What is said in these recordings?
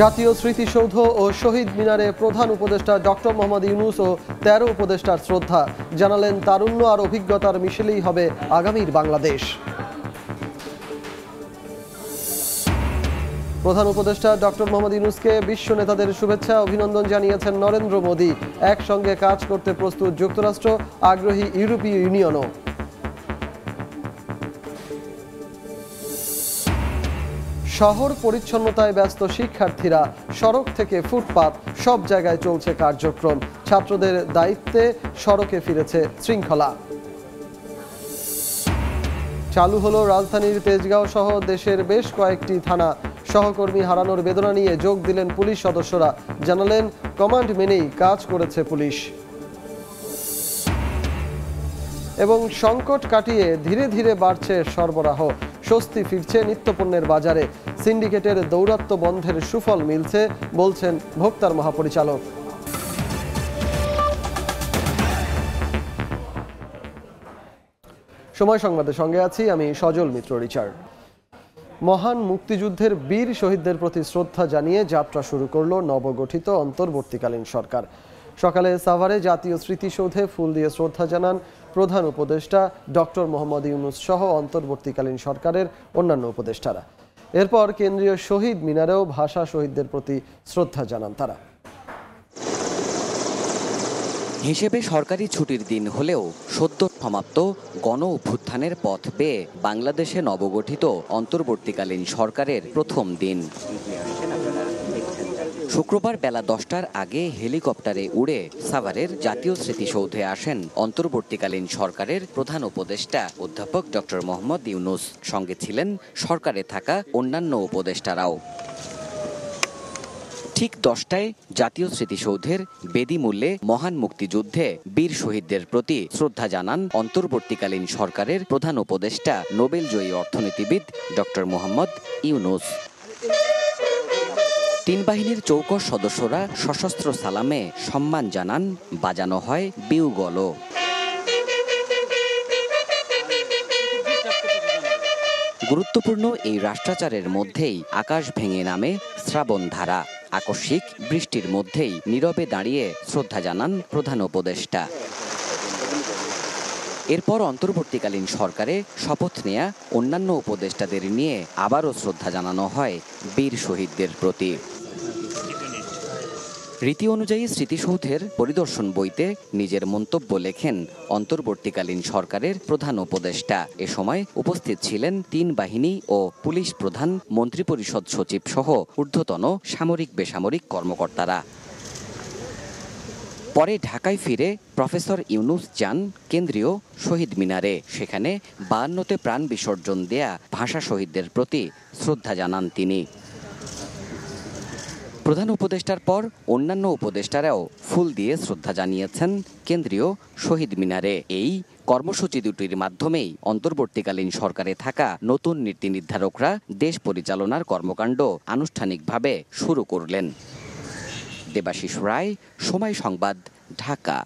জাতীয় স্মৃতিসৌধ ও শহীদ মিনারে প্রধান উপদেষ্টা ডক্টর মোহাম্মদ ইউনুস ও তেরো উপদেষ্টার শ্রদ্ধা জানালেন তারুণ্য আর অভিজ্ঞতার মিশেলেই হবে আগামীর বাংলাদেশ প্রধান উপদেষ্টা ডক্টর মোহাম্মদ ইউনুসকে বিশ্ব নেতাদের শুভেচ্ছা অভিনন্দন জানিয়েছেন নরেন্দ্র মোদী একসঙ্গে কাজ করতে প্রস্তুত যুক্তরাষ্ট্র আগ্রহী ইউরোপীয় ইউনিয়নও শহর পরিচ্ছন্নতায় ব্যস্ত শিক্ষার্থীরা সড়ক থেকে ফুটপাত সব জায়গায় চলছে কার্যক্রম ছাত্রদের দায়িত্বে সড়কে ফিরেছে শৃঙ্খলা চালু হলো রাজধানীর তেজগাঁও সহ দেশের বেশ কয়েকটি থানা সহকর্মী হারানোর বেদনা নিয়ে যোগ দিলেন পুলিশ সদস্যরা জানালেন কমান্ড মেনেই কাজ করেছে পুলিশ এবং সংকট কাটিয়ে ধীরে ধীরে বাড়ছে সরবরাহ স্বস্তি ফিরছে নিত্যপণ্যের বাজারে সিন্ডিকেটের দৌরাত্ম বন্ধের সুফল মিলছে বলছেন ভোক্তার মহাপরিচালক সময় সংবাদের সঙ্গে আছি আমি সজল মিত্র রিচার্ড মহান মুক্তিযুদ্ধের বীর শহীদদের প্রতি শ্রদ্ধা জানিয়ে যাত্রা শুরু করল নবগঠিত অন্তর্বর্তীকালীন সরকার সকালে সাভারে জাতীয় স্মৃতিসৌধে ফুল দিয়ে শ্রদ্ধা জানান প্রধান উপদেষ্টা ডক্টর মোহাম্মদ ইউনুস সহ অন্তর্বর্তীকালীন সরকারের অন্যান্য উপদেষ্টারা এরপর কেন্দ্রীয় শহীদ মিনারেও ভাষা শহীদদের প্রতি শ্রদ্ধা জানান তারা হিসেবে সরকারি ছুটির দিন হলেও সদ্য সমাপ্ত গণ অভ্যুত্থানের পথ পেয়ে বাংলাদেশে নবগঠিত অন্তর্বর্তীকালীন সরকারের প্রথম দিন শুক্রবার বেলা দশটার আগে হেলিকপ্টারে উড়ে সাভারের জাতীয় স্মৃতিসৌধে আসেন অন্তর্বর্তীকালীন সরকারের প্রধান উপদেষ্টা অধ্যাপক ডক্টর মোহাম্মদ ইউনুস সঙ্গে ছিলেন সরকারে থাকা অন্যান্য উপদেষ্টারাও ঠিক দশটায় জাতীয় স্মৃতিসৌধের বেদিমূল্যে মহান মুক্তিযুদ্ধে বীর শহীদদের প্রতি শ্রদ্ধা জানান অন্তর্বর্তীকালীন সরকারের প্রধান উপদেষ্টা নোবেলজয়ী অর্থনীতিবিদ ডক্টর মোহাম্মদ ইউনুস তিন বাহিনীর চৌকস সদস্যরা সশস্ত্র সালামে সম্মান জানান বাজানো হয় বিউগলও গুরুত্বপূর্ণ এই রাষ্ট্রাচারের মধ্যেই আকাশ ভেঙে নামে শ্রাবণ ধারা আকস্মিক বৃষ্টির মধ্যেই নীরবে দাঁড়িয়ে শ্রদ্ধা জানান প্রধান উপদেষ্টা এরপর অন্তর্বর্তীকালীন সরকারে শপথ নেয়া অন্যান্য উপদেষ্টাদের নিয়ে আবারও শ্রদ্ধা জানানো হয় বীর শহীদদের প্রতি রীতি অনুযায়ী স্মৃতিসৌধের পরিদর্শন বইতে নিজের মন্তব্য লেখেন অন্তর্বর্তীকালীন সরকারের প্রধান উপদেষ্টা এ সময় উপস্থিত ছিলেন তিন বাহিনী ও পুলিশ প্রধান মন্ত্রিপরিষদ সচিব সহ ঊর্ধ্বতন সামরিক বেসামরিক কর্মকর্তারা পরে ঢাকায় ফিরে প্রফেসর ইউনুস যান কেন্দ্রীয় শহীদ মিনারে সেখানে বায়ান্নতে প্রাণ বিসর্জন দেয়া ভাষা শহীদদের প্রতি শ্রদ্ধা জানান তিনি প্রধান উপদেষ্টার পর অন্যান্য উপদেষ্টারাও ফুল দিয়ে শ্রদ্ধা জানিয়েছেন কেন্দ্রীয় শহীদ মিনারে এই কর্মসূচি দুটির মাধ্যমেই অন্তর্বর্তীকালীন সরকারে থাকা নতুন নীতি নির্ধারকরা দেশ পরিচালনার কর্মকাণ্ড আনুষ্ঠানিকভাবে শুরু করলেন দেবাশিস রায় সময় সংবাদ ঢাকা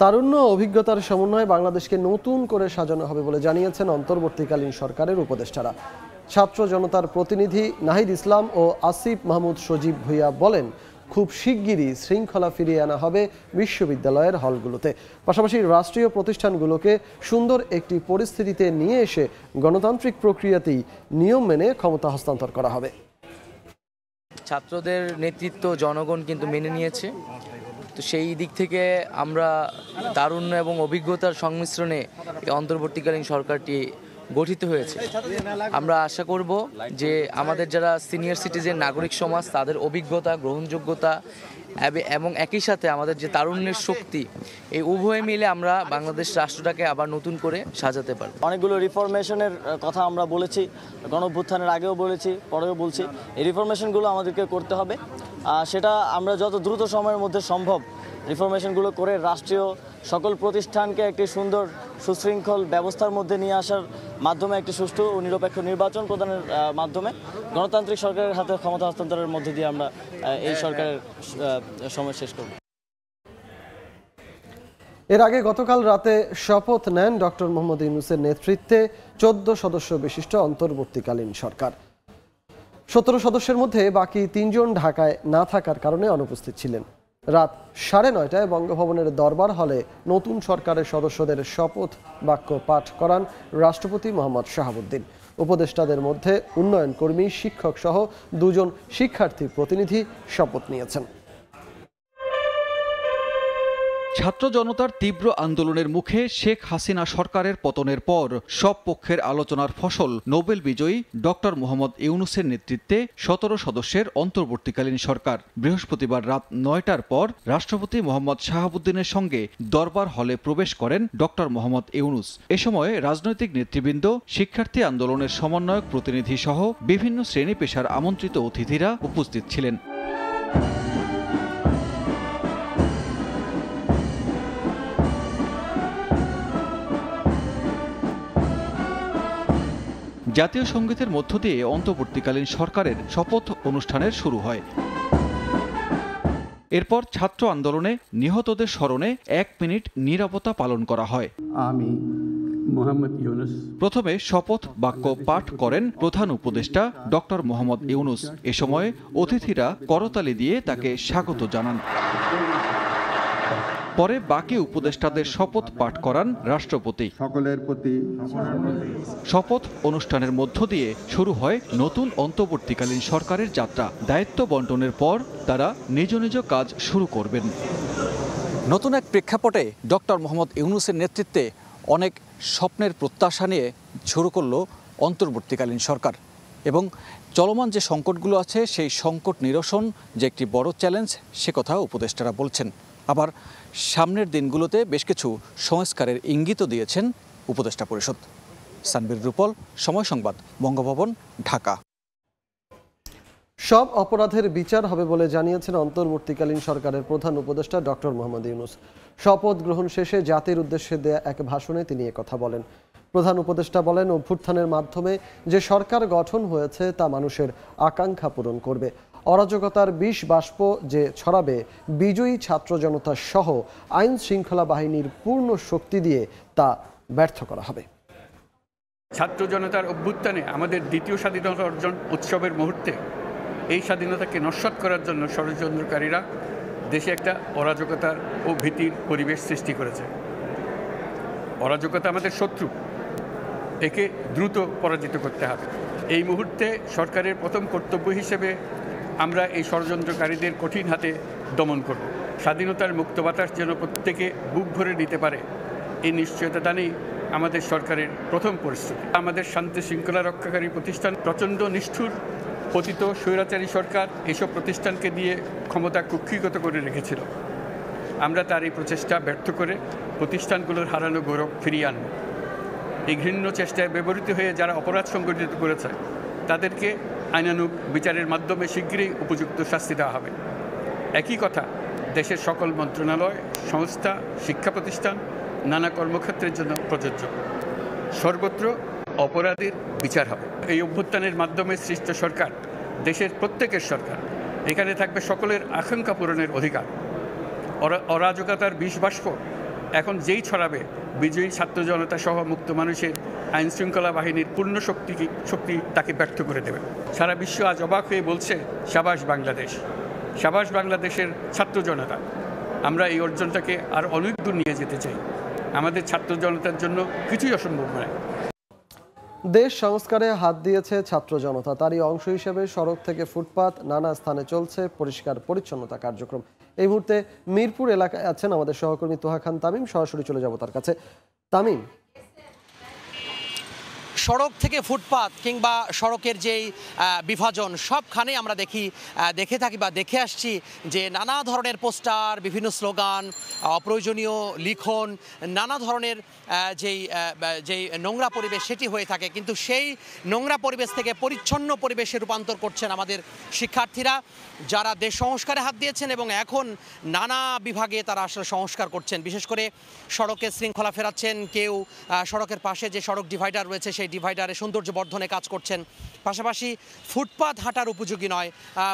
তারুণ্য অভিজ্ঞতার সমন্বয়ে বাংলাদেশকে নতুন করে সাজানো হবে বলে জানিয়েছেন অন্তর্বর্তীকালীন সরকারের উপদেষ্টারা ছাত্র জনতার প্রতিনিধি নাহিদ ইসলাম ও আসিফ মাহমুদ সজীব ভুইয়া বলেন খুব শিগগিরই শৃঙ্খলা ফিরিয়ে আনা হবে বিশ্ববিদ্যালয়ের হলগুলোতে পাশাপাশি রাষ্ট্রীয় প্রতিষ্ঠানগুলোকে সুন্দর একটি পরিস্থিতিতে নিয়ে এসে গণতান্ত্রিক প্রক্রিয়াতেই নিয়ম মেনে ক্ষমতা হস্তান্তর করা হবে ছাত্রদের নেতৃত্ব জনগণ কিন্তু মেনে নিয়েছে তো সেই দিক থেকে আমরা দারুণ এবং অভিজ্ঞতার সংমিশ্রণে অন্তর্বর্তীকালীন সরকারটি গঠিত হয়েছে আমরা আশা করব যে আমাদের যারা সিনিয়র সিটিজেন নাগরিক সমাজ তাদের অভিজ্ঞতা গ্রহণযোগ্যতা এবং একই সাথে আমাদের যে তারুণ্যের শক্তি এই উভয়ে মিলে আমরা বাংলাদেশ রাষ্ট্রটাকে আবার নতুন করে সাজাতে পারব অনেকগুলো রিফরমেশনের কথা আমরা বলেছি গণভ্যুত্থানের আগেও বলেছি পরেও বলছি এই রিফরমেশনগুলো আমাদেরকে করতে হবে সেটা আমরা যত দ্রুত সময়ের মধ্যে সম্ভব রিফরমেশনগুলো করে রাষ্ট্রীয় সকল প্রতিষ্ঠানকে একটি সুন্দর সুশৃঙ্খল ব্যবস্থার মধ্যে নিয়ে আসার মাধ্যমে একটি সুষ্ঠু ও নিরপেক্ষ নির্বাচন প্রদানের মাধ্যমে গণতান্ত্রিক সরকারের হাতে ক্ষমতা হস্তান্তরের মধ্যে দিয়ে আমরা এই সরকারের সময় শেষ করব এর আগে গতকাল রাতে শপথ নেন ডক্টর মোহাম্মদ ইউনুসের নেতৃত্বে চোদ্দ সদস্য বিশিষ্ট অন্তর্বর্তীকালীন সরকার সতেরো সদস্যের মধ্যে বাকি তিনজন ঢাকায় না থাকার কারণে অনুপস্থিত ছিলেন রাত সাড়ে নয়টায় বঙ্গভবনের দরবার হলে নতুন সরকারের সদস্যদের শপথ বাক্য পাঠ করান রাষ্ট্রপতি মোহাম্মদ শাহাবুদ্দিন উপদেষ্টাদের মধ্যে উন্নয়ন কর্মী শিক্ষক সহ দুজন শিক্ষার্থী প্রতিনিধি শপথ নিয়েছেন ছাত্র জনতার তীব্র আন্দোলনের মুখে শেখ হাসিনা সরকারের পতনের পর সব পক্ষের আলোচনার ফসল নোবেল বিজয়ী ডক্টর মোহাম্মদ ইউনুসের নেতৃত্বে সতেরো সদস্যের অন্তর্বর্তীকালীন সরকার বৃহস্পতিবার রাত নয়টার পর রাষ্ট্রপতি মোহাম্মদ শাহাবুদ্দিনের সঙ্গে দরবার হলে প্রবেশ করেন ডক্টর মোহাম্মদ ইউনুস এ সময় রাজনৈতিক নেতৃবৃন্দ শিক্ষার্থী আন্দোলনের সমন্বয়ক প্রতিনিধি সহ বিভিন্ন শ্রেণী পেশার আমন্ত্রিত অতিথিরা উপস্থিত ছিলেন জাতীয় সঙ্গীতের মধ্য দিয়ে অন্তর্বর্তীকালীন সরকারের শপথ অনুষ্ঠানের শুরু হয় এরপর ছাত্র আন্দোলনে নিহতদের স্মরণে এক মিনিট নিরাপত্তা পালন করা হয় আমি প্রথমে শপথ বাক্য পাঠ করেন প্রধান উপদেষ্টা ডক্টর মোহাম্মদ ইউনুস এ সময় অতিথিরা করতালি দিয়ে তাকে স্বাগত জানান পরে বাকি উপদেষ্টাদের শপথ পাঠ করান রাষ্ট্রপতি সকলের প্রতি শপথ অনুষ্ঠানের মধ্য দিয়ে শুরু হয় নতুন অন্তর্বর্তীকালীন সরকারের যাত্রা দায়িত্ব বন্টনের পর তারা নিজ নিজ কাজ শুরু করবেন নতুন এক প্রেক্ষাপটে ডক্টর মোহাম্মদ ইউনুসের নেতৃত্বে অনেক স্বপ্নের প্রত্যাশা নিয়ে শুরু করলো অন্তর্বর্তীকালীন সরকার এবং চলমান যে সংকটগুলো আছে সেই সংকট নিরসন যে একটি বড় চ্যালেঞ্জ সে কথা উপদেষ্টারা বলছেন আবার সামনের দিনগুলোতে বেশ কিছু সংস্কারের ইঙ্গিতও দিয়েছেন উপদেষ্টা পরিষদ সানবির রূপল সময় সংবাদ বঙ্গভবন ঢাকা সব অপরাধের বিচার হবে বলে জানিয়েছেন অন্তর্বর্তীকালীন সরকারের প্রধান উপদেষ্টা ডক্টর মোহাম্মদ ইউনুস শপথ গ্রহণ শেষে জাতির উদ্দেশ্যে দেয়া এক ভাষণে তিনি কথা বলেন প্রধান উপদেষ্টা বলেন অভ্যুত্থানের মাধ্যমে যে সরকার গঠন হয়েছে তা মানুষের আকাঙ্ক্ষা পূরণ করবে অরাজকতার বিষ বাষ্প যে ছড়াবে বিজয়ী ছাত্র জনতা সহ আইন শৃঙ্খলা বাহিনীর পূর্ণ শক্তি দিয়ে তা ব্যর্থ করা হবে ছাত্র জনতার অভ্যুত্থানে আমাদের দ্বিতীয় স্বাধীনতা অর্জন উৎসবের মুহূর্তে এই স্বাধীনতাকে নস্বত করার জন্য ষড়যন্ত্রকারীরা দেশে একটা অরাজকতার ও ভীতির পরিবেশ সৃষ্টি করেছে অরাজকতা আমাদের শত্রু একে দ্রুত পরাজিত করতে হবে এই মুহূর্তে সরকারের প্রথম কর্তব্য হিসেবে আমরা এই ষড়যন্ত্রকারীদের কঠিন হাতে দমন করব স্বাধীনতার মুক্ত বাতাস যেন প্রত্যেকে বুক ভরে নিতে পারে এই নিশ্চয়তা দানেই আমাদের সরকারের প্রথম পরিস্থিতি আমাদের শান্তি শৃঙ্খলা রক্ষাকারী প্রতিষ্ঠান প্রচণ্ড নিষ্ঠুর পতিত স্বৈরাচারী সরকার এসব প্রতিষ্ঠানকে দিয়ে ক্ষমতা কুক্ষিগত করে রেখেছিল আমরা তার এই প্রচেষ্টা ব্যর্থ করে প্রতিষ্ঠানগুলোর হারানো গৌরব ফিরিয়ে আনব এই ঘৃণ্য চেষ্টায় ব্যবহৃত হয়ে যারা অপরাধ সংগঠিত করেছে তাদেরকে আইনানুক বিচারের মাধ্যমে শীঘ্রই উপযুক্ত শাস্তি দেওয়া হবে একই কথা দেশের সকল মন্ত্রণালয় সংস্থা শিক্ষা প্রতিষ্ঠান নানা কর্মক্ষেত্রের জন্য প্রযোজ্য সর্বত্র অপরাধীর বিচার হবে এই অভ্যুত্থানের মাধ্যমে সৃষ্ট সরকার দেশের প্রত্যেকের সরকার এখানে থাকবে সকলের আকাঙ্ক্ষা পূরণের অধিকার অরাজকতার বিষ বাষ্প এখন যেই ছড়াবে বিজয়ী ছাত্র জনতা সহ মুক্ত মানুষের আইন শৃঙ্খলা বাহিনীর পূর্ণ শক্তি শক্তি তাকে ব্যর্থ করে দেবে সারা বিশ্ব আজ অবাক হয়ে বলছে সাবাস বাংলাদেশ সাবাস বাংলাদেশের ছাত্র জনতা আমরা এই অর্জনটাকে আর অনেক দূর নিয়ে যেতে চাই আমাদের ছাত্র জনতার জন্য কিছুই অসম্ভব নয় দেশ সংস্কারে হাত দিয়েছে ছাত্র জনতা তারই অংশ হিসেবে সড়ক থেকে ফুটপাত নানা স্থানে চলছে পরিষ্কার পরিচ্ছন্নতা কার্যক্রম এই মুহূর্তে মিরপুর এলাকায় আছেন আমাদের সহকর্মী তোহা খান তামিম সরাসরি চলে যাব তার কাছে তামিম সড়ক থেকে ফুটপাত কিংবা সড়কের যেই বিভাজন সবখানে আমরা দেখি দেখে থাকি বা দেখে আসছি যে নানা ধরনের পোস্টার বিভিন্ন স্লোগান অপ্রয়োজনীয় লিখন নানা ধরনের যেই যেই নোংরা পরিবেশ সেটি হয়ে থাকে কিন্তু সেই নোংরা পরিবেশ থেকে পরিচ্ছন্ন পরিবেশে রূপান্তর করছেন আমাদের শিক্ষার্থীরা যারা দেশ সংস্কারে হাত দিয়েছেন এবং এখন নানা বিভাগে তারা আসলে সংস্কার করছেন বিশেষ করে সড়কের শৃঙ্খলা ফেরাচ্ছেন কেউ সড়কের পাশে যে সড়ক ডিভাইডার রয়েছে সেই ডিভাইডারে সৌন্দর্য বর্ধনে কাজ করছেন পাশাপাশি ফুটপাত হাঁটার উপযোগী নয়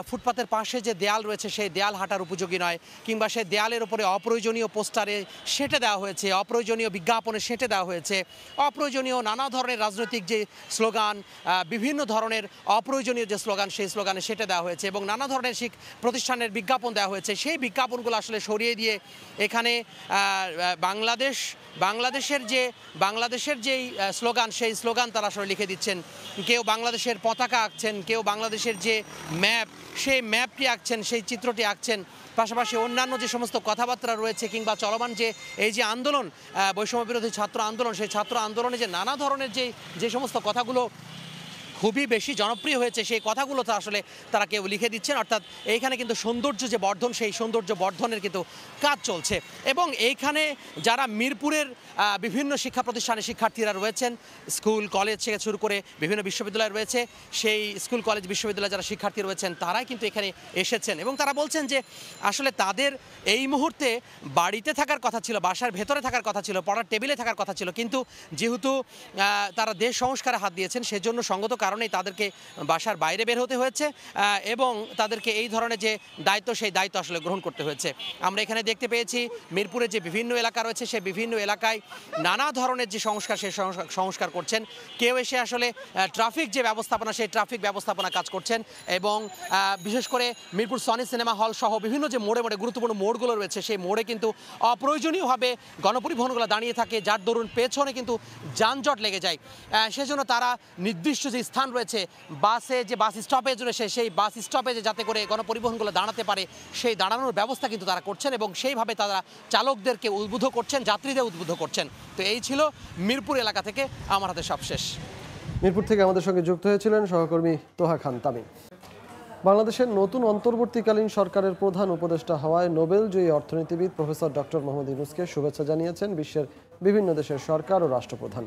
ফুটপাতের পাশে যে দেয়াল রয়েছে সেই দেয়াল হাঁটার উপযোগী নয় কিংবা সেই দেয়ালের ওপরে অপ্রয়োজনীয় পোস্টারে সেটে দেওয়া হয়েছে অপ্রয়োজনীয় বিজ্ঞাপনে সেটে দেওয়া হয়েছে অপ্রয়োজনীয় নানা ধরনের রাজনৈতিক যে স্লোগান বিভিন্ন ধরনের অপ্রয়োজনীয় যে স্লোগান সেই স্লোগানে সেটে দেওয়া হয়েছে এবং নানা ধরনের শিখ প্রতিষ্ঠানের বিজ্ঞাপন দেওয়া হয়েছে সেই বিজ্ঞাপনগুলো আসলে সরিয়ে দিয়ে এখানে বাংলাদেশ বাংলাদেশের যে বাংলাদেশের যেই স্লোগান সেই স্লোগান তারা আসলে লিখে দিচ্ছেন কেউ বাংলাদেশের পতাকা আঁকছেন কেউ বাংলাদেশের যে ম্যাপ সেই ম্যাপটি আঁকছেন সেই চিত্রটি আঁকছেন পাশাপাশি অন্যান্য যে সমস্ত কথাবার্তা রয়েছে কিংবা চলমান যে এই যে আন্দোলন বৈষম্য বিরোধী ছাত্র আন্দোলন সেই ছাত্র আন্দোলনে যে নানা ধরনের যে যে সমস্ত কথাগুলো খুবই বেশি জনপ্রিয় হয়েছে সেই কথাগুলো তো আসলে তারা কেউ লিখে দিচ্ছেন অর্থাৎ এইখানে কিন্তু সৌন্দর্য যে বর্ধন সেই সৌন্দর্য বর্ধনের কিন্তু কাজ চলছে এবং এইখানে যারা মিরপুরের বিভিন্ন শিক্ষা প্রতিষ্ঠানে শিক্ষার্থীরা রয়েছেন স্কুল কলেজ থেকে শুরু করে বিভিন্ন বিশ্ববিদ্যালয় রয়েছে সেই স্কুল কলেজ বিশ্ববিদ্যালয়ে যারা শিক্ষার্থী রয়েছেন তারাই কিন্তু এখানে এসেছেন এবং তারা বলছেন যে আসলে তাদের এই মুহূর্তে বাড়িতে থাকার কথা ছিল বাসার ভেতরে থাকার কথা ছিল পড়ার টেবিলে থাকার কথা ছিল কিন্তু যেহেতু তারা দেশ সংস্কারে হাত দিয়েছেন সেজন্য সঙ্গত কারণেই তাদেরকে বাসার বাইরে বের হতে হয়েছে এবং তাদেরকে এই ধরনের যে দায়িত্ব সেই দায়িত্ব আসলে গ্রহণ করতে হয়েছে আমরা এখানে দেখতে পেয়েছি মিরপুরে যে বিভিন্ন এলাকা রয়েছে সে বিভিন্ন এলাকায় নানা ধরনের যে সংস্কার সে সংস্কার করছেন কেউ এসে আসলে ট্রাফিক যে ব্যবস্থাপনা সেই ট্রাফিক ব্যবস্থাপনা কাজ করছেন এবং বিশেষ করে মিরপুর সনি সিনেমা হল সহ বিভিন্ন যে মোড়ে মোড়ে গুরুত্বপূর্ণ মোড়গুলো রয়েছে সেই মোড়ে কিন্তু অপ্রয়োজনীয়ভাবে গণপরিবহনগুলো দাঁড়িয়ে থাকে যার দরুন পেছনে কিন্তু যানজট লেগে যায় সেজন্য তারা নির্দিষ্ট যে স্থান রয়েছে বাসে যে বাস স্টপেজ রয়েছে সেই বাস স্টপেজে যাতে করে গণপরিবহনগুলো দাঁড়াতে পারে সেই দাঁড়ানোর ব্যবস্থা কিন্তু তারা করছেন এবং সেইভাবে তারা চালকদেরকে উদ্বুদ্ধ করছেন যাত্রীদের উদ্বুদ্ধ করছেন দেখছেন তো এই ছিল মিরপুর এলাকা থেকে আমার হাতে সবশেষ মিরপুর থেকে আমাদের সঙ্গে যুক্ত হয়েছিলেন সহকর্মী তোহা খান তামিম বাংলাদেশের নতুন অন্তর্বর্তীকালীন সরকারের প্রধান উপদেষ্টা হওয়ায় নোবেল জয়ী অর্থনীতিবিদ প্রফেসর ডক্টর মোহাম্মদ ইউনুসকে শুভেচ্ছা জানিয়েছেন বিশ্বের বিভিন্ন দেশের সরকার ও রাষ্ট্রপ্রধান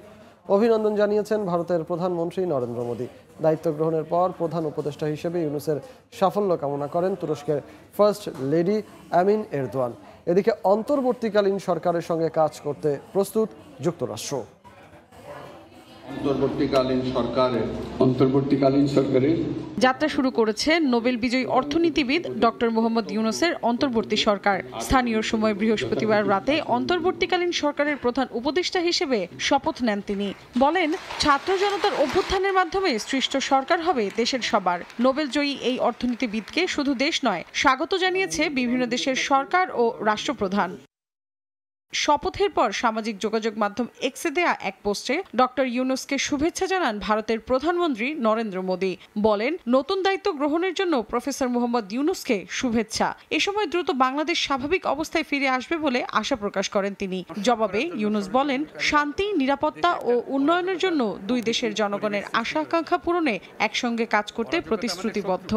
অভিনন্দন জানিয়েছেন ভারতের প্রধানমন্ত্রী নরেন্দ্র মোদী দায়িত্ব গ্রহণের পর প্রধান উপদেষ্টা হিসেবে ইউনুসের সাফল্য কামনা করেন তুরস্কের ফার্স্ট লেডি অ্যামিন এরদোয়ান এদিকে অন্তর্বর্তীকালীন সরকারের সঙ্গে কাজ করতে প্রস্তুত যুক্তরাষ্ট্র যাত্রা শুরু করেছে নোবেল বিজয়ী অর্থনীতিবিদ ডক্টর মোহাম্মদ ইউনুসের অন্তর্বর্তী সরকার স্থানীয় সময় বৃহস্পতিবার রাতে অন্তর্বর্তীকালীন সরকারের প্রধান উপদেষ্টা হিসেবে শপথ নেন তিনি বলেন ছাত্র জনতার অভ্যুত্থানের মাধ্যমে সৃষ্ট সরকার হবে দেশের সবার নোবেল জয়ী এই অর্থনীতিবিদকে শুধু দেশ নয় স্বাগত জানিয়েছে বিভিন্ন দেশের সরকার ও রাষ্ট্রপ্রধান শপথের পর সামাজিক যোগাযোগ মাধ্যম এক্সে দেয়া এক পোস্টে ডক্টর ইউনুসকে শুভেচ্ছা জানান ভারতের প্রধানমন্ত্রী নরেন্দ্র মোদী বলেন নতুন দায়িত্ব গ্রহণের জন্য প্রফেসর মোহাম্মদ ইউনুসকে শুভেচ্ছা এ সময় দ্রুত বাংলাদেশ স্বাভাবিক অবস্থায় ফিরে আসবে বলে আশা প্রকাশ করেন তিনি জবাবে ইউনুস বলেন শান্তি নিরাপত্তা ও উন্নয়নের জন্য দুই দেশের জনগণের আশা আকাঙ্ক্ষা পূরণে একসঙ্গে কাজ করতে প্রতিশ্রুতিবদ্ধ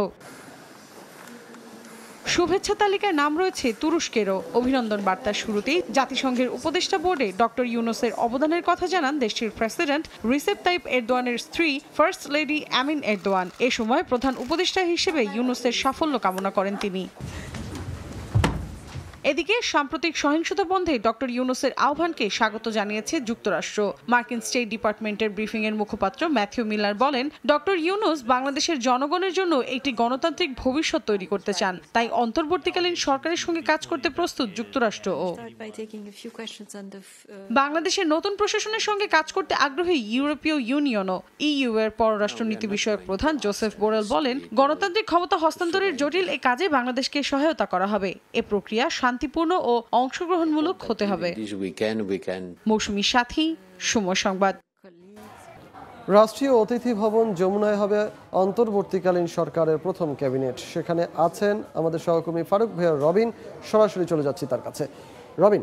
শুভেচ্ছা তালিকায় নাম রয়েছে তুরস্কেরও অভিনন্দন বার্তার শুরুতেই জাতিসংঘের উপদেষ্টা বোর্ডে ডক্টর ইউনুসের অবদানের কথা জানান দেশটির প্রেসিডেন্ট রিসেপ তাইপ এরদোয়ানের স্ত্রী ফার্স্ট লেডি অ্যামিন এরদোয়ান এ সময় প্রধান উপদেষ্টা হিসেবে ইউনুসের সাফল্য কামনা করেন তিনি এদিকে সাম্প্রতিক সহিংসতা বন্ধে ডক্টর ইউনুসের আহ্বানকে স্বাগত জানিয়েছে যুক্তরাষ্ট্র মার্কিন স্টেট ডিপার্টমেন্টের ব্রিফিং এর মুখপাত্র ম্যাথিউ মিলার বলেন ডক্টর ইউনুস বাংলাদেশের জনগণের জন্য একটি গণতান্ত্রিক ভবিষ্যৎ তৈরি করতে চান তাই অন্তর্বর্তীকালীন সরকারের সঙ্গে কাজ করতে প্রস্তুত যুক্তরাষ্ট্র ও বাংলাদেশের নতুন প্রশাসনের সঙ্গে কাজ করতে আগ্রহী ইউরোপীয় ইউনিয়নও ইউ এর পররাষ্ট্রনীতি বিষয়ক প্রধান জোসেফ বোরেল বলেন গণতান্ত্রিক ক্ষমতা হস্তান্তরের জটিল এ কাজে বাংলাদেশকে সহায়তা করা হবে এ প্রক্রিয়া শান্তিপূর্ণ ও অংশগ্রহণমূলক হতে হবে মৌসুমি সাথী সময় সংবাদ রাষ্ট্রীয় অতিথি ভবন যমুনায় হবে অন্তর্বর্তীকালীন সরকারের প্রথম ক্যাবিনেট সেখানে আছেন আমাদের সহকর্মী ফারুক ভাইয়া রবিন সরাসরি চলে যাচ্ছি তার কাছে রবিন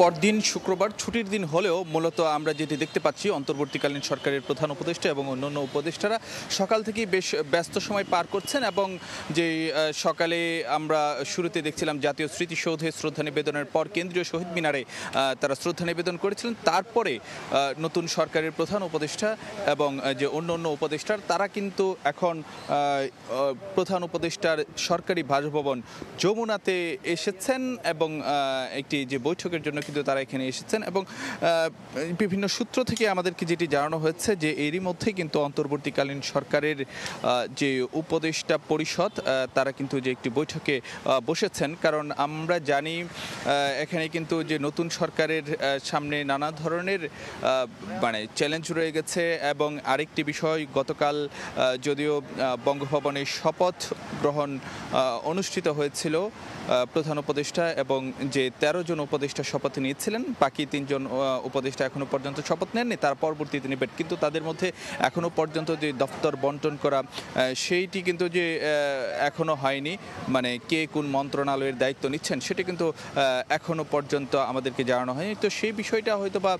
পরদিন শুক্রবার ছুটির দিন হলেও মূলত আমরা যেটি দেখতে পাচ্ছি অন্তর্বর্তীকালীন সরকারের প্রধান উপদেষ্টা এবং অন্যান্য উপদেষ্টারা সকাল থেকেই বেশ ব্যস্ত সময় পার করছেন এবং যে সকালে আমরা শুরুতে দেখছিলাম জাতীয় স্মৃতিসৌধে শ্রদ্ধা নিবেদনের পর কেন্দ্রীয় শহীদ মিনারে তারা শ্রদ্ধা নিবেদন করেছিলেন তারপরে নতুন সরকারের প্রধান উপদেষ্টা এবং যে অন্য অন্য উপদেষ্টার তারা কিন্তু এখন প্রধান উপদেষ্টার সরকারি বাসভবন যমুনাতে এসেছেন এবং একটি যে বৈঠকের প্রকাশের জন্য কিন্তু তারা এখানে এসেছেন এবং বিভিন্ন সূত্র থেকে আমাদেরকে যেটি জানানো হয়েছে যে এরই মধ্যে কিন্তু অন্তর্বর্তীকালীন সরকারের যে উপদেষ্টা পরিষদ তারা কিন্তু যে একটি বৈঠকে বসেছেন কারণ আমরা জানি এখানে কিন্তু যে নতুন সরকারের সামনে নানা ধরনের মানে চ্যালেঞ্জ রয়ে গেছে এবং আরেকটি বিষয় গতকাল যদিও বঙ্গভবনে শপথ গ্রহণ অনুষ্ঠিত হয়েছিল প্রধান উপদেষ্টা এবং যে ১৩ জন উপদেষ্টা শপথ নিয়েছিলেন বাকি তিনজন উপদেষ্টা এখনো পর্যন্ত শপথ নেননি তার পরবর্তী তিনি বেট কিন্তু তাদের মধ্যে এখনো পর্যন্ত যে দপ্তর বন্টন করা সেইটি কিন্তু যে এখনও হয়নি মানে কে কোন মন্ত্রণালয়ের দায়িত্ব নিচ্ছেন সেটি কিন্তু এখনও পর্যন্ত আমাদেরকে জানানো হয়নি তো সেই বিষয়টা হয়তো বা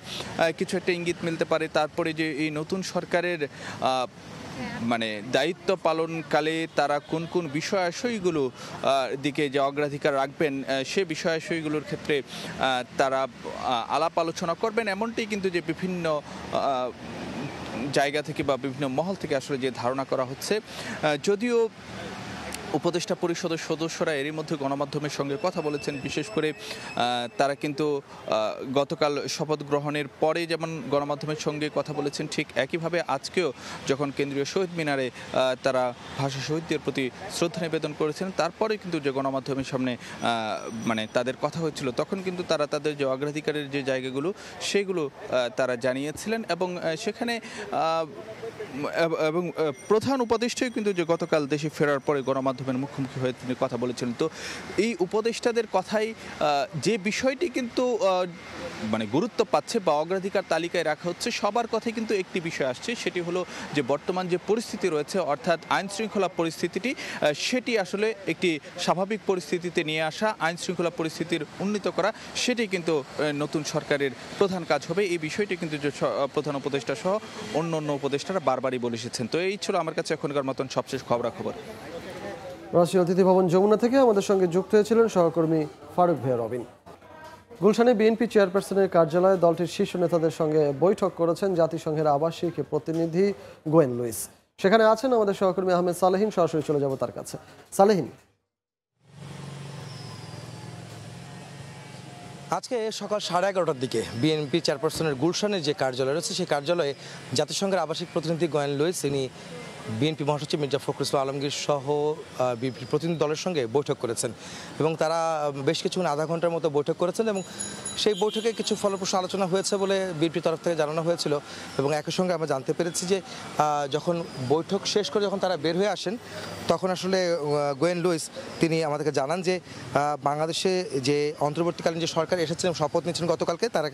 কিছু একটা ইঙ্গিত মিলতে পারে তারপরে যে এই নতুন সরকারের মানে দায়িত্ব পালনকালে তারা কোন কোন বিষয়াশয়গুলো দিকে যে অগ্রাধিকার রাখবেন সে বিষয়াশয়গুলোর ক্ষেত্রে তারা আলাপ আলোচনা করবেন এমনটি কিন্তু যে বিভিন্ন জায়গা থেকে বা বিভিন্ন মহল থেকে আসলে যে ধারণা করা হচ্ছে যদিও উপদেষ্টা পরিষদের সদস্যরা এরই মধ্যে গণমাধ্যমের সঙ্গে কথা বলেছেন বিশেষ করে তারা কিন্তু গতকাল শপথ গ্রহণের পরে যেমন গণমাধ্যমের সঙ্গে কথা বলেছেন ঠিক একইভাবে আজকেও যখন কেন্দ্রীয় শহীদ মিনারে তারা ভাষা শহীদদের প্রতি শ্রদ্ধা নিবেদন করেছেন তারপরে কিন্তু যে গণমাধ্যমের সামনে মানে তাদের কথা হয়েছিল তখন কিন্তু তারা তাদের যে অগ্রাধিকারের যে জায়গাগুলো সেগুলো তারা জানিয়েছিলেন এবং সেখানে এবং প্রধান উপদেষ্টাই কিন্তু যে গতকাল দেশে ফেরার পরে গণমাধ্যম মাধ্যমের মুখোমুখি হয়ে তিনি কথা বলেছিলেন তো এই উপদেষ্টাদের কথাই যে বিষয়টি কিন্তু মানে গুরুত্ব পাচ্ছে বা অগ্রাধিকার তালিকায় রাখা হচ্ছে সবার কথাই কিন্তু একটি বিষয় আসছে সেটি হলো যে বর্তমান যে পরিস্থিতি রয়েছে অর্থাৎ আইন শৃঙ্খলা পরিস্থিতিটি সেটি আসলে একটি স্বাভাবিক পরিস্থিতিতে নিয়ে আসা আইন শৃঙ্খলা পরিস্থিতির উন্নীত করা সেটি কিন্তু নতুন সরকারের প্রধান কাজ হবে এই বিষয়টি কিন্তু যে প্রধান উপদেষ্টা সহ অন্য অন্য উপদেষ্টারা বারবারই বলে এসেছেন তো এই ছিল আমার কাছে এখনকার মতন সবশেষ খবরাখবর রাশি অতিথি ভবন যমুনা থেকে আমাদের সঙ্গে যুক্ত হয়েছিলেন সহকর্মী ফারুক ভেয়া রবিন গুলশানে বিএনপি চেয়ারপারসনের কার্যালয়ে দলটির শীর্ষ নেতাদের সঙ্গে বৈঠক করেছেন জাতিসংঘের আবাসিক প্রতিনিধি গোয়েন লুইস সেখানে আছেন আমাদের সহকর্মী আহমেদ সালেহীন সরাসরি চলে যাব তার কাছে সালেহীন আজকে সকাল সাড়ে এগারোটার দিকে বিএনপি চেয়ারপারসনের গুলশানের যে কার্যালয় রয়েছে সেই কার্যালয়ে জাতিসংঘের আবাসিক প্রতিনিধি গোয়েন লুইস তিনি বিএনপি মহাসচিব মির্জা ফখরুল ইসলাম আলমগীর সহ প্রতিনিধি দলের সঙ্গে বৈঠক করেছেন এবং তারা বেশ কিছু আধা ঘন্টার মতো বৈঠক করেছেন এবং সেই বৈঠকে কিছু ফলপ্রসূ আলোচনা হয়েছে বলে বিএনপির তরফ থেকে জানানো হয়েছিল এবং একই সঙ্গে আমরা জানতে পেরেছি যে যখন বৈঠক শেষ করে যখন তারা বের হয়ে আসেন তখন আসলে গোয়েন লুইস তিনি আমাদেরকে জানান যে বাংলাদেশে যে অন্তর্বর্তীকালীন যে সরকার এসেছেন শপথ নিয়েছেন গতকালকে তারা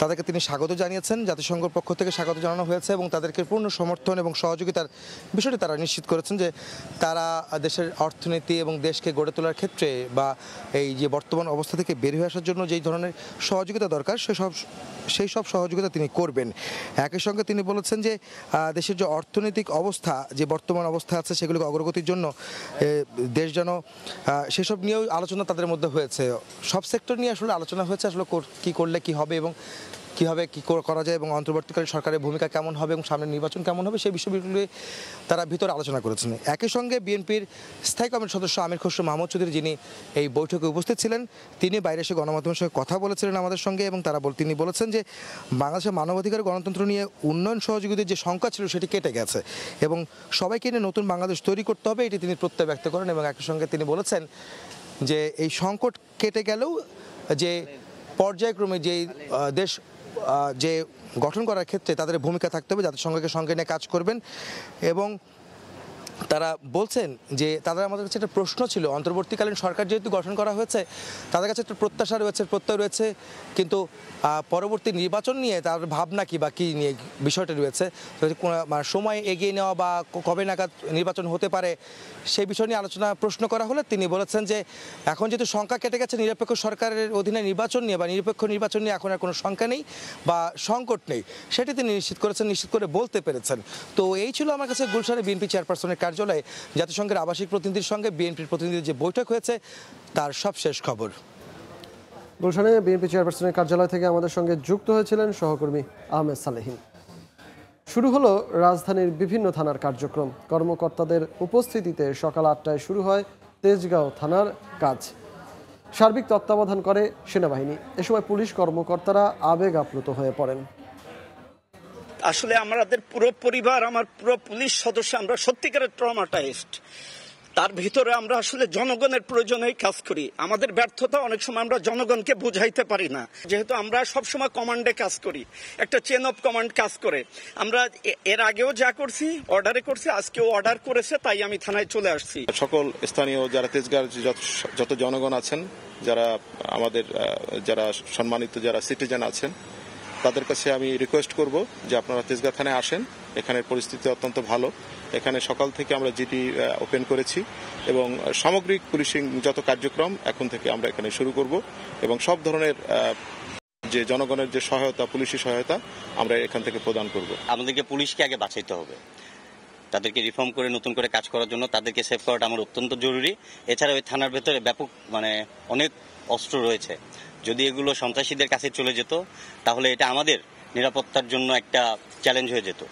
তাদেরকে তিনি স্বাগত জানিয়েছেন জাতিসংঘর পক্ষ থেকে স্বাগত জানানো হয়েছে এবং তাদেরকে পূর্ণ সমর্থন এবং সহযোগিতার বিষয়টি তারা নিশ্চিত করেছেন যে তারা দেশের অর্থনীতি এবং দেশকে গড়ে তোলার ক্ষেত্রে বা এই যে বর্তমান অবস্থা থেকে বের হয়ে আসার জন্য যেই ধরনের সহযোগিতা দরকার সেসব সেই সব সহযোগিতা তিনি করবেন একই সঙ্গে তিনি বলেছেন যে দেশের যে অর্থনৈতিক অবস্থা যে বর্তমান অবস্থা আছে সেগুলোকে অগ্রগতির জন্য দেশ যেন সেসব নিয়েও আলোচনা তাদের মধ্যে হয়েছে সব সেক্টর নিয়ে আসলে আলোচনা হয়েছে আসলে কি করলে কি হবে এবং কীভাবে কী করা যায় এবং অন্তর্বর্তীকালীন সরকারের ভূমিকা কেমন হবে এবং সামনের নির্বাচন কেমন হবে সেই বিষয়গুলি তারা ভিতরে আলোচনা করেছেন একই সঙ্গে বিএনপির স্থায়ী কমিটির সদস্য আমির খসরু মাহমুদ চৌধুরী যিনি এই বৈঠকে উপস্থিত ছিলেন তিনি বাইরে এসে গণমাধ্যমের সঙ্গে কথা বলেছিলেন আমাদের সঙ্গে এবং তারা তিনি বলেছেন যে বাংলাদেশের মানবাধিকার গণতন্ত্র নিয়ে উন্নয়ন সহযোগীদের যে শঙ্কা ছিল সেটি কেটে গেছে এবং সবাইকে নিয়ে নতুন বাংলাদেশ তৈরি করতে হবে এটি তিনি প্রত্যয় ব্যক্ত করেন এবং একই সঙ্গে তিনি বলেছেন যে এই সংকট কেটে গেলেও যে পর্যায়ক্রমে যেই দেশ যে গঠন করার ক্ষেত্রে তাদের ভূমিকা থাকতে হবে জাতিসংঘকে সঙ্গে নিয়ে কাজ করবেন এবং তারা বলছেন যে তাদের আমাদের কাছে একটা প্রশ্ন ছিল অন্তর্বর্তীকালীন সরকার যেহেতু গঠন করা হয়েছে তাদের কাছে একটা প্রত্যাশা রয়েছে প্রত্যয় রয়েছে কিন্তু পরবর্তী নির্বাচন নিয়ে তার ভাবনা কি বা কী নিয়ে বিষয়টা রয়েছে সময় এগিয়ে নেওয়া বা কবে নাগাদ নির্বাচন হতে পারে সেই বিষয় নিয়ে আলোচনা প্রশ্ন করা হলে তিনি বলেছেন যে এখন যেহেতু সংখ্যা কেটে গেছে নিরপেক্ষ সরকারের অধীনে নির্বাচন নিয়ে বা নিরপেক্ষ নির্বাচন নিয়ে এখন আর কোনো সংখ্যা নেই বা সংকট নেই সেটি তিনি নিশ্চিত করেছেন নিশ্চিত করে বলতে পেরেছেন তো এই ছিল আমার কাছে গুলশানে বিএনপি চেয়ারপারসনের কার্য কার্যালয়ে জাতিসংঘের আবাসিক প্রতিনিধির সঙ্গে বিএনপির প্রতিনিধির যে বৈঠক হয়েছে তার সবশেষ খবর গুলশানে বিএনপি চেয়ারপারসনের কার্যালয় থেকে আমাদের সঙ্গে যুক্ত হয়েছিলেন সহকর্মী আহমেদ সালেহিন শুরু হলো রাজধানীর বিভিন্ন থানার কার্যক্রম কর্মকর্তাদের উপস্থিতিতে সকাল আটটায় শুরু হয় তেজগাঁও থানার কাজ সার্বিক তত্ত্বাবধান করে সেনাবাহিনী এ সময় পুলিশ কর্মকর্তারা আবেগ আপ্লুত হয়ে পড়েন আসলে আমাদের পুরো পরিবার আমার পুরো পুলিশ সদস্য আমরা সত্যিকারের ট্রমাটাইজড তার ভিতরে আমরা আসলে জনগণের প্রয়োজনে কাজ করি আমাদের ব্যর্থতা অনেক সময় আমরা জনগণকে বুঝাইতে পারি না যেহেতু আমরা সবসময় কমান্ডে কাজ করি একটা চেন অফ কমান্ড কাজ করে আমরা এর আগেও যা করছি অর্ডারে করছি আজকেও অর্ডার করেছে তাই আমি থানায় চলে আসছি সকল স্থানীয় যারা তেজগাঁর যত জনগণ আছেন যারা আমাদের যারা সম্মানিত যারা সিটিজেন আছেন তাদের কাছে আমি রিকোয়েস্ট করব যে আপনারা তেজগাঁ থানায় আসেন এখানের পরিস্থিতি অত্যন্ত ভালো এখানে সকাল থেকে আমরা জিটি ওপেন করেছি এবং সামগ্রিক পুলিশিং যত কার্যক্রম এখন থেকে আমরা এখানে শুরু করব এবং সব ধরনের যে জনগণের যে সহায়তা পুলিশি সহায়তা আমরা এখান থেকে প্রদান করব আমাদেরকে পুলিশকে আগে বাঁচাইতে হবে তাদেরকে রিফর্ম করে নতুন করে কাজ করার জন্য তাদেরকে সেভ করাটা আমার অত্যন্ত জরুরি এছাড়া ওই থানার ভেতরে ব্যাপক মানে অনেক অস্ত্র রয়েছে যদি এগুলো সন্ত্রাসীদের কাছে চলে যেত তাহলে এটা আমাদের নিরাপত্তার জন্য একটা চ্যালেঞ্জ হয়ে যেত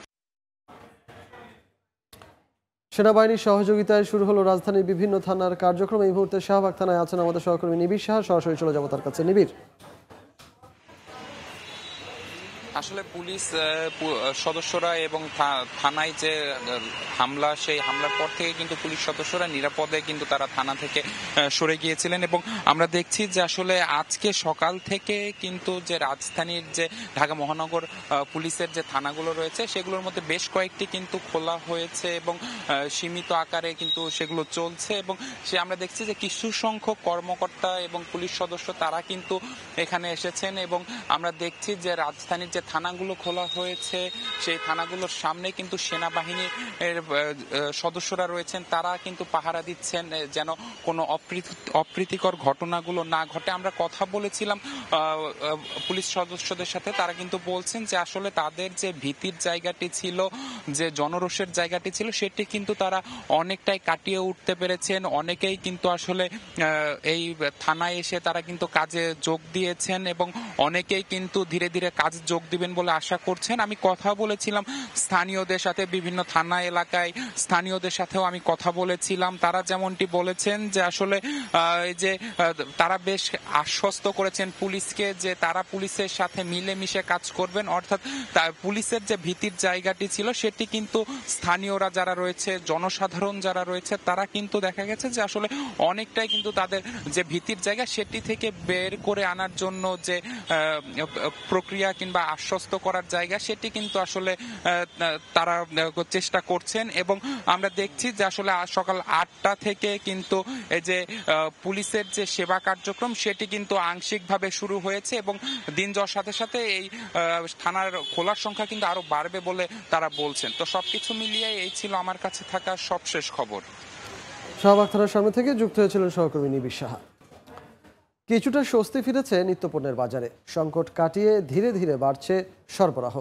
সেনাবাহিনীর সহযোগিতায় শুরু হলো রাজধানীর বিভিন্ন থানার কার্যক্রম এই মুহূর্তে শাহবাগ থানায় আছেন আমাদের সহকর্মী নিবির শাহ সরাসরি চলে যাবো তার কাছে নিবির আসলে পুলিশ সদস্যরা এবং থানায় যে হামলা সেই হামলার পর থেকে কিন্তু পুলিশ সদস্যরা নিরাপদে কিন্তু তারা থানা থেকে সরে গিয়েছিলেন এবং আমরা দেখছি যে আসলে আজকে সকাল থেকে কিন্তু যে রাজধানীর যে ঢাকা মহানগর পুলিশের যে থানাগুলো রয়েছে সেগুলোর মধ্যে বেশ কয়েকটি কিন্তু খোলা হয়েছে এবং সীমিত আকারে কিন্তু সেগুলো চলছে এবং সে আমরা দেখছি যে কিছু সংখ্যক কর্মকর্তা এবং পুলিশ সদস্য তারা কিন্তু এখানে এসেছেন এবং আমরা দেখছি যে রাজধানীর যে থানাগুলো খোলা হয়েছে সেই থানাগুলোর সামনে কিন্তু সেনাবাহিনীর সদস্যরা রয়েছেন তারা কিন্তু পাহারা দিচ্ছেন যেন কোনো অপ্রীতিকর ঘটনাগুলো না ঘটে আমরা কথা বলেছিলাম পুলিশ সদস্যদের সাথে তারা কিন্তু বলছেন যে আসলে তাদের যে ভীতির জায়গাটি ছিল যে জনরোষের জায়গাটি ছিল সেটি কিন্তু তারা অনেকটাই কাটিয়ে উঠতে পেরেছেন অনেকেই কিন্তু আসলে এই থানায় এসে তারা কিন্তু কাজে যোগ দিয়েছেন এবং অনেকেই কিন্তু ধীরে ধীরে কাজ যোগ দিবে দিবেন বলে আশা করছেন আমি কথা বলেছিলাম স্থানীয়দের সাথে বিভিন্ন থানা এলাকায় স্থানীয়দের সাথেও আমি কথা বলেছিলাম তারা যেমনটি বলেছেন যে আসলে যে তারা বেশ আশ্বস্ত করেছেন পুলিশকে যে তারা পুলিশের সাথে মিলেমিশে কাজ করবেন অর্থাৎ পুলিশের যে ভীতির জায়গাটি ছিল সেটি কিন্তু স্থানীয়রা যারা রয়েছে জনসাধারণ যারা রয়েছে তারা কিন্তু দেখা গেছে যে আসলে অনেকটাই কিন্তু তাদের যে ভীতির জায়গা সেটি থেকে বের করে আনার জন্য যে প্রক্রিয়া কিংবা আশ্বস্ত করার জায়গা সেটি কিন্তু আসলে তারা চেষ্টা করছেন এবং আমরা দেখছি যে আসলে সকাল আটটা থেকে কিন্তু এই যে পুলিশের যে সেবা কার্যক্রম সেটি কিন্তু আংশিকভাবে শুরু হয়েছে এবং দিন যাওয়ার সাথে সাথে এই থানার খোলার সংখ্যা কিন্তু আরো বাড়বে বলে তারা বলছেন তো সবকিছু মিলিয়ে এই ছিল আমার কাছে থাকা সবশেষ খবর শাহবাগ থানার সামনে থেকে যুক্ত হয়েছিলেন সহকর্মী নিবিশাহা কিছুটা স্বস্তি ফিরেছে নিত্যপণ্যের বাজারে সংকট কাটিয়ে ধীরে ধীরে বাড়ছে সরবরাহ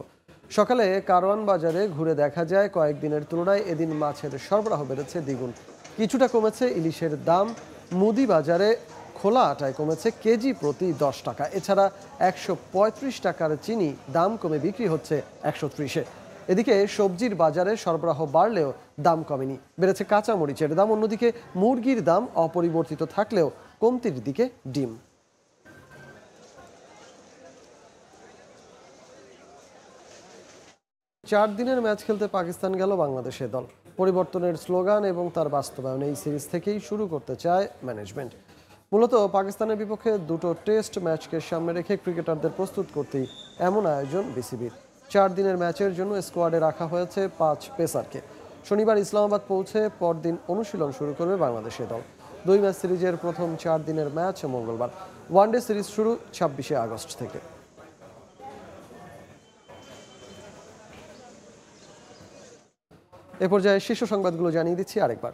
সকালে কারওয়ান বাজারে ঘুরে দেখা যায় কয়েকদিনের তুলনায় এদিন মাছের সরবরাহ বেড়েছে দ্বিগুণ কিছুটা কমেছে ইলিশের দাম মুদি বাজারে খোলা আটায় কমেছে কেজি প্রতি দশ টাকা এছাড়া একশো টাকার চিনি দাম কমে বিক্রি হচ্ছে একশো ত্রিশে এদিকে সবজির বাজারে সরবরাহ বাড়লেও দাম কমেনি বেড়েছে কাঁচামরিচের দাম অন্যদিকে মুরগির দাম অপরিবর্তিত থাকলেও কমতির দিকে ডিম চার দিনের ম্যাচ খেলতে পাকিস্তান গেল বাংলাদেশের দল পরিবর্তনের স্লোগান এবং তার বাস্তবায়ন এই সিরিজ থেকেই শুরু করতে চায় ম্যানেজমেন্ট মূলত পাকিস্তানের বিপক্ষে দুটো টেস্ট ম্যাচকে সামনে রেখে ক্রিকেটারদের প্রস্তুত করতেই এমন আয়োজন বিসিবির চার দিনের ম্যাচের জন্য স্কোয়াডে রাখা হয়েছে পাঁচ পেসারকে শনিবার ইসলামাবাদ পৌঁছে পরদিন অনুশীলন শুরু করবে বাংলাদেশের দল দুই ম্যাচ সিরিজের প্রথম চার দিনের ম্যাচ মঙ্গলবার ওয়ানডে সিরিজ শুরু ছাব্বিশে আগস্ট থেকে এ পর্যায়ে শীর্ষ সংবাদগুলো জানিয়ে দিচ্ছি আরেকবার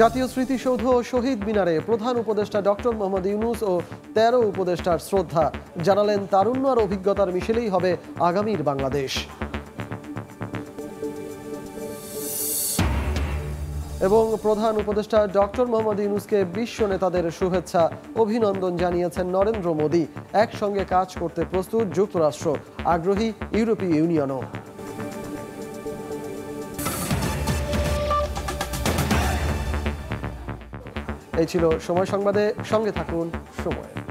জাতীয় স্মৃতিসৌধ ও শহীদ মিনারে প্রধান উপদেষ্টা ডক্টর মোহাম্মদ ইউনুস ও তেরো উপদেষ্টার শ্রদ্ধা জানালেন তারুণ্য আর অভিজ্ঞতার মিশেলেই হবে আগামীর বাংলাদেশ এবং প্রধান উপদেষ্টা ডক্টর মোহাম্মদ ইউনুসকে বিশ্ব নেতাদের শুভেচ্ছা অভিনন্দন জানিয়েছেন নরেন্দ্র মোদী একসঙ্গে কাজ করতে প্রস্তুত যুক্তরাষ্ট্র আগ্রহী ইউরোপীয় ইউনিয়নও এই ছিল সময় সংবাদে সঙ্গে থাকুন সময়